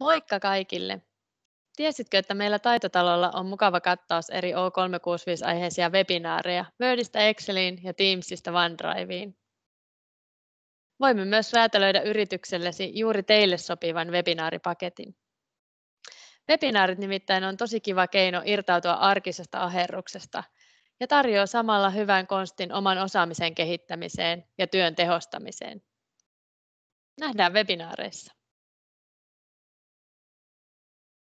Moikka kaikille! Tiesitkö, että meillä Taitotalolla on mukava kattaus eri O365-aiheisia webinaareja Wordistä Exceliin ja Teamsista OneDriveen? Voimme myös räätälöidä yrityksellesi juuri teille sopivan webinaaripaketin. Webinaarit nimittäin on tosi kiva keino irtautua arkisesta aherruksesta ja tarjoaa samalla hyvän konstin oman osaamisen kehittämiseen ja työn tehostamiseen. Nähdään webinaareissa.